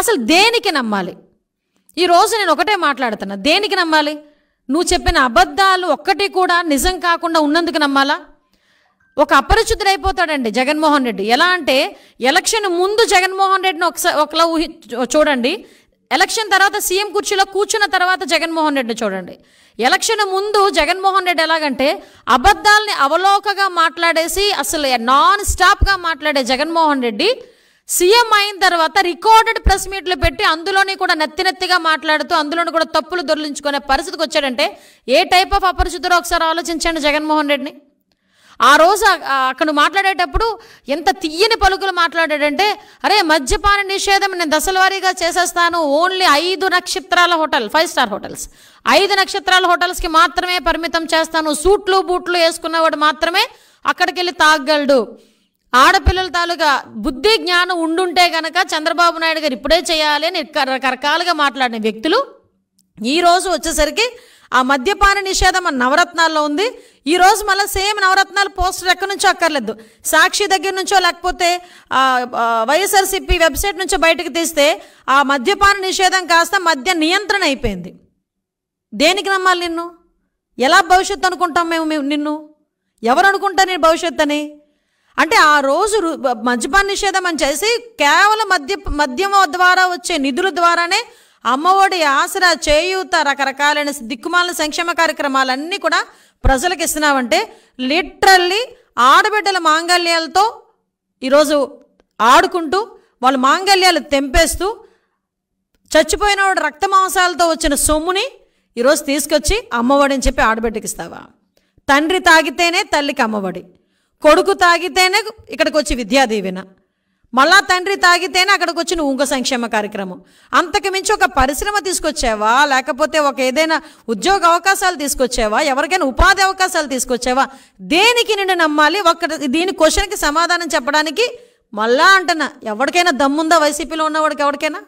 అసలు దేనికి నమ్మాలి ఈరోజు నేను ఒకటే మాట్లాడుతున్నా దేనికి నమ్మాలి నువ్వు చెప్పిన అబద్ధాలు ఒక్కటి కూడా నిజం కాకుండా ఉన్నందుకు నమ్మాలా ఒక అపరిచితుడైపోతాడండి జగన్మోహన్ రెడ్డి ఎలా అంటే ఎలక్షన్ ముందు జగన్మోహన్ రెడ్డిని ఒకసారి ఒకలా ఊహి చూడండి ఎలక్షన్ తర్వాత సీఎం కుర్చీలో కూర్చున్న తర్వాత జగన్మోహన్ రెడ్డిని చూడండి ఎలక్షన్ ముందు జగన్మోహన్ రెడ్డి ఎలాగంటే అబద్ధాలని అవలోకగా మాట్లాడేసి అసలు నాన్ స్టాప్గా మాట్లాడే జగన్మోహన్ రెడ్డి సీఎం అయిన తర్వాత రికార్డెడ్ ప్రెస్ మీట్లు పెట్టి అందులోని కూడా నెత్తినెత్తిగా మాట్లాడుతూ అందులోని కూడా తప్పులు దొరిలించుకునే పరిస్థితికి వచ్చాడంటే ఏ టైప్ ఆఫ్ అపరిచితులు ఒకసారి ఆలోచించండి జగన్మోహన్ రెడ్డిని ఆ రోజు అక్కడ మాట్లాడేటప్పుడు ఎంత తీయని పలుకులు మాట్లాడాడంటే అరే మద్యపాన నిషేధం నేను దశలవారీగా చేసేస్తాను ఓన్లీ ఐదు నక్షత్రాల హోటల్ ఫైవ్ స్టార్ హోటల్స్ ఐదు నక్షత్రాల హోటల్స్కి మాత్రమే పరిమితం చేస్తాను సూట్లు బూట్లు వేసుకున్నవాడు మాత్రమే అక్కడికి వెళ్ళి తాగలడు ఆడపిల్లల తాలూకా బుద్ధి జ్ఞానం ఉండుంటే కనుక చంద్రబాబు నాయుడు గారు ఇప్పుడే చేయాలి అని రకరకాలుగా మాట్లాడిన వ్యక్తులు ఈరోజు వచ్చేసరికి ఆ మద్యపాన నిషేధం మన నవరత్నాల్లో ఉంది ఈ రోజు మళ్ళీ సేమ్ నవరత్నాలు పోస్టర్ ఎక్కడి నుంచో అక్కర్లేదు సాక్షి దగ్గర నుంచో లేకపోతే వైఎస్ఆర్సిపి వెబ్సైట్ నుంచో బయటకు తీస్తే ఆ మద్యపాన నిషేధం కాస్త మద్య నియంత్రణ అయిపోయింది దేనికి నమ్మాలి నిన్ను ఎలా భవిష్యత్తు అనుకుంటాం మేము నిన్ను ఎవరు అనుకుంటా నేను భవిష్యత్తు అని అంటే ఆ రోజు మద్యపాన నిషేధం అని చేసి కేవలం మద్య మద్యం ద్వారా వచ్చే నిధుల ద్వారానే అమ్మఒడి ఆసరా చేయూత రకరకాలైన దిక్కుమాలిన సంక్షేమ కార్యక్రమాలన్నీ కూడా ప్రజలకు ఇస్తున్నామంటే లిటరల్లీ ఆడబిడ్డల మాంగళ్యాలతో ఈరోజు ఆడుకుంటూ వాళ్ళ మాంగళ్యాలు తెంపేస్తూ చచ్చిపోయిన వాడు రక్త మాంసాలతో వచ్చిన సొమ్ముని ఈరోజు తీసుకొచ్చి అమ్మఒడి అని చెప్పి ఆడబిడ్డకి ఇస్తావా తండ్రి తాగితేనే తల్లికి అమ్మఒడి కొడుకు తాగితేనే ఇక్కడికి వచ్చి విద్యాదీవెన మళ్ళా తండ్రి తాగితేనే అక్కడికి వచ్చిన ఉంగ సంక్షేమ కార్యక్రమం అంతకు మించి ఒక పరిశ్రమ తీసుకొచ్చావా లేకపోతే ఒక ఏదైనా ఉద్యోగ అవకాశాలు తీసుకొచ్చావా ఎవరికైనా ఉపాధి అవకాశాలు తీసుకొచ్చావా దేనికి నిన్ను నమ్మాలి ఒక దీని క్వశ్చన్కి సమాధానం చెప్పడానికి మళ్ళా అంటున్నా ఎవరికైనా దమ్ముందా వైసీపీలో ఉన్నవాడికి ఎవరికైనా